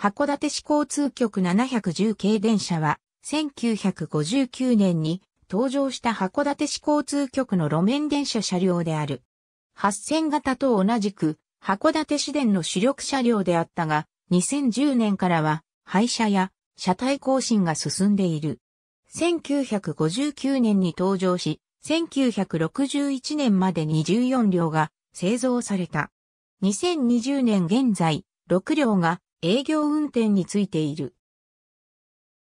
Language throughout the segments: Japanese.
函館市交通局710系電車は、1959年に登場した函館市交通局の路面電車車両である。8000型と同じく、函館市電の主力車両であったが、2010年からは、廃車や車体更新が進んでいる。1959年に登場し、1961年までに14両が製造された。2020年現在、6両が営業運転についている。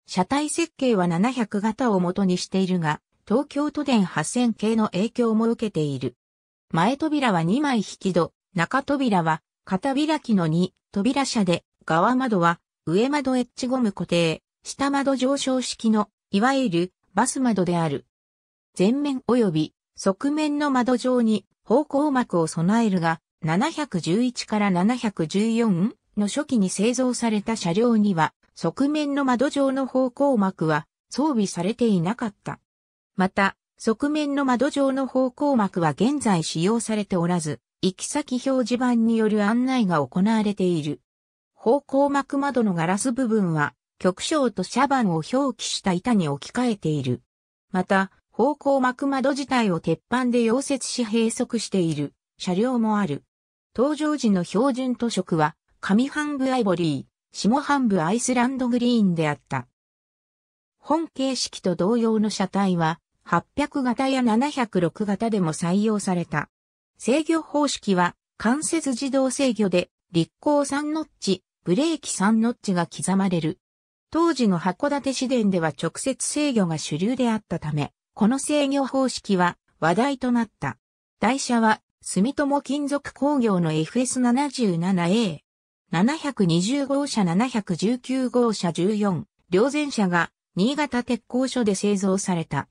車体設計は700型を元にしているが、東京都電8000系の影響も受けている。前扉は2枚引き戸、中扉は片開きの2扉車で、側窓は上窓エッジゴム固定、下窓上昇式の、いわゆるバス窓である。前面及び側面の窓上に方向膜を備えるが、711から714の初期に製造された車両には、側面の窓状の方向膜は装備されていなかった。また、側面の窓状の方向膜は現在使用されておらず、行き先表示板による案内が行われている。方向膜窓のガラス部分は、極小と車番を表記した板に置き換えている。また、方向膜窓自体を鉄板で溶接し閉塞している車両もある。登場時の標準塗色は上半部アイボリー、下半部アイスランドグリーンであった。本形式と同様の車体は、800型や706型でも採用された。制御方式は、関節自動制御で、立行3ノッチ、ブレーキ3ノッチが刻まれる。当時の函館市電では直接制御が主流であったため、この制御方式は話題となった。台車は、住友金属工業の FS77A、720号車719号車14、両前車が新潟鉄工所で製造された。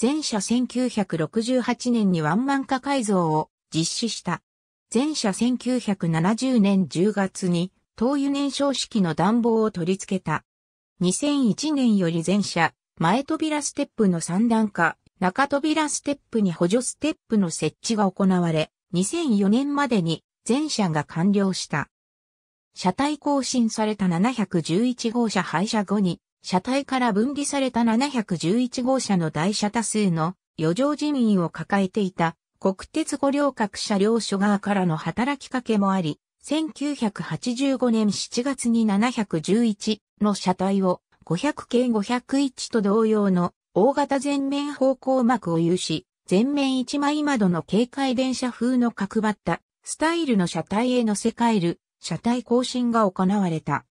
前車1968年にワンマン化改造を実施した。前車1970年10月に灯油燃焼式の暖房を取り付けた。2001年より前車、前扉ステップの三段化、中扉ステップに補助ステップの設置が行われ、2004年までに前車が完了した。車体更新された711号車廃車後に、車体から分離された711号車の台車多数の余剰人員を抱えていた国鉄五稜郭車両所側からの働きかけもあり、1985年7月に711の車体を500系501と同様の大型全面方向膜を有し、全面一枚窓の警戒電車風の角張ったスタイルの車体へ乗せ替える車体更新が行われた。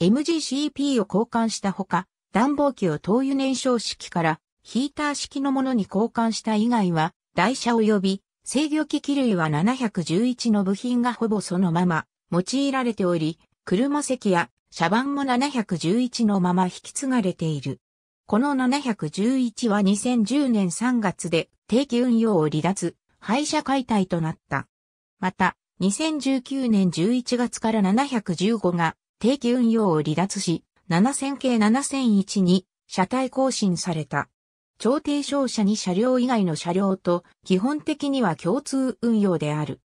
MGCP を交換したほか、暖房機を灯油燃焼式からヒーター式のものに交換した以外は、台車及び制御機器類は711の部品がほぼそのまま用いられており、車席や車番も711のまま引き継がれている。この711は2010年3月で定期運用を離脱、廃車解体となった。また、2019年11月から715が定期運用を離脱し、7000系7001に車体更新された。超低商車に車両以外の車両と基本的には共通運用である。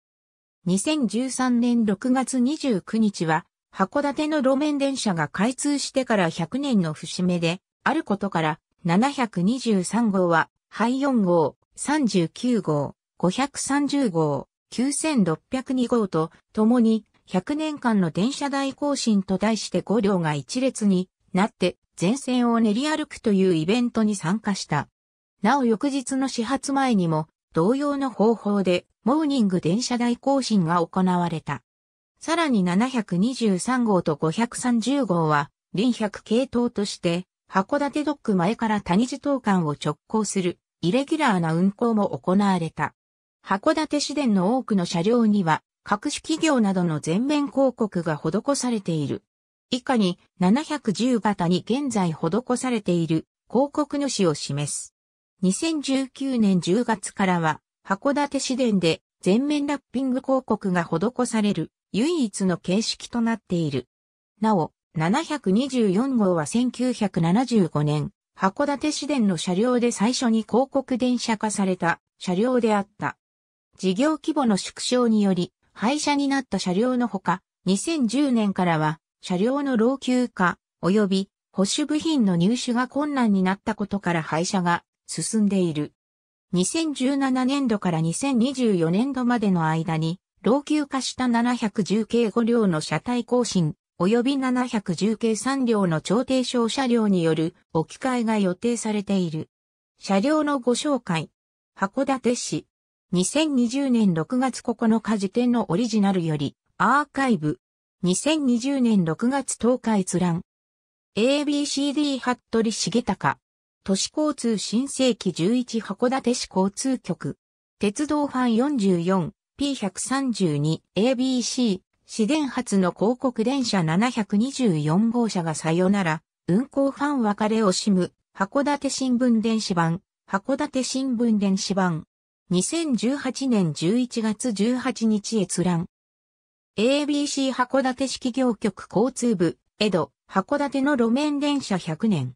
2013年6月29日は函館の路面電車が開通してから100年の節目であることから723号は、ハイ4号、39号、530号、9602号と共に100年間の電車代更新と題して5両が一列になって全線を練り歩くというイベントに参加した。なお翌日の始発前にも同様の方法でモーニング電車代更新が行われた。さらに723号と530号は、臨100系統として、函館ドック前から谷地東間を直行する、イレギュラーな運行も行われた。函館市電の多くの車両には、各種企業などの全面広告が施されている。以下に710型に現在施されている広告主を示す。2019年10月からは、函館市電で全面ラッピング広告が施される唯一の形式となっている。なお、724号は1975年、函館市電の車両で最初に広告電車化された車両であった。事業規模の縮小により、廃車になった車両のほか、2010年からは、車両の老朽化、及び保守部品の入手が困難になったことから廃車が進んでいる。2017年度から2024年度までの間に、老朽化した710系5両の車体更新、及び710系3両の超低床車両による置き換えが予定されている。車両のご紹介。函館市、2020年6月9日時点のオリジナルより、アーカイブ。2020年6月10日閲覧。ABCD 服部重隆。都市交通新世紀11函館市交通局。鉄道ファン 44P132ABC。市電発の広告電車724号車がさよなら、運行ファン別れを惜しむ、函館新聞電子版、函館新聞電子版。2018年11月18日閲覧。ABC 函館市企業局交通部、江戸、函館の路面電車100年。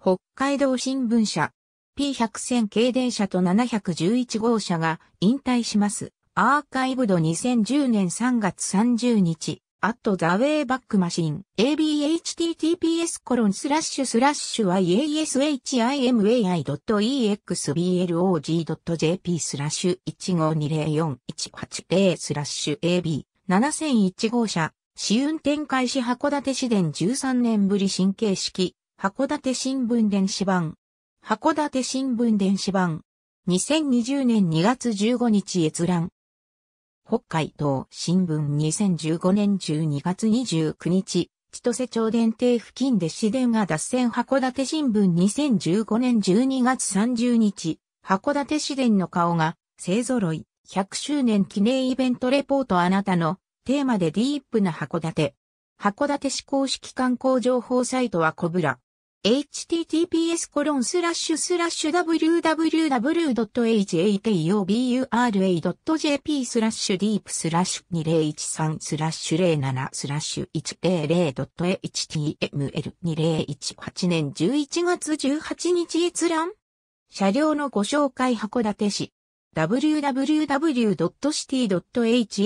北海道新聞社。P100 線軽電車と711号車が引退します。アーカイブド2010年3月30日。アットザウェイバックマシン、a abhttps コロンスラッシュスラッシュ yashimai.exblog.jp スラッシュ1520418スラッシュ ab 7001号車、試運転開始函館市電13年ぶり新形式、函館新聞電子版。函館新聞電子版。2020年2月15日閲覧。北海道新聞2015年12月29日、千歳町電停付近で市電が脱線函館新聞2015年12月30日、函館市電の顔が勢揃い、100周年記念イベントレポートあなたのテーマでディープな函館。函館市公式観光情報サイトはコブラ。https コロンスラッシュスラッシュ www.hakoburA.jp スラッシュディープスラッシュ2013スラッシュ07スラッシュ 100.html2018 年11月18日閲覧車両のご紹介函館市 www.city.hakodate.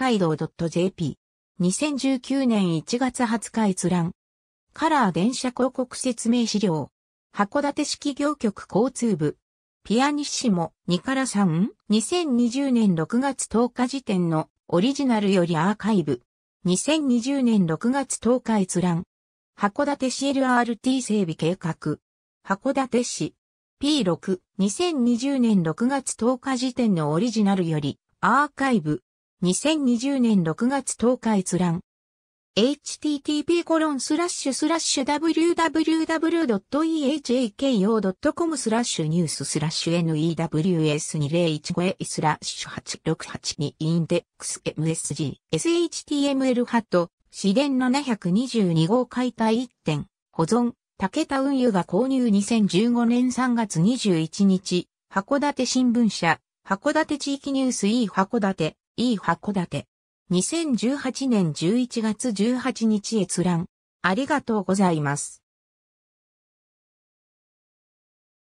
i d o .jp 2019年1月20日閲覧カラー電車広告説明資料。函館市企業局交通部。ピアニッシモ2から3、2020年6月10日時点のオリジナルよりアーカイブ。2020年6月10日閲覧。函館市 LRT 整備計画。函館市 P6、2020年6月10日時点のオリジナルよりアーカイブ。2020年6月10日閲覧。http コロンスラッシュスラッシュ www.ehako.com スラッシュニューススラッシュ news2015 スラッシュ8682インデックス msg shtml ハット市電722号解体1点保存竹田運輸が購入2015年3月21日函館新聞社函館地域ニュース E 函館 E 函館2018年11月18日閲覧。ありがとうございます。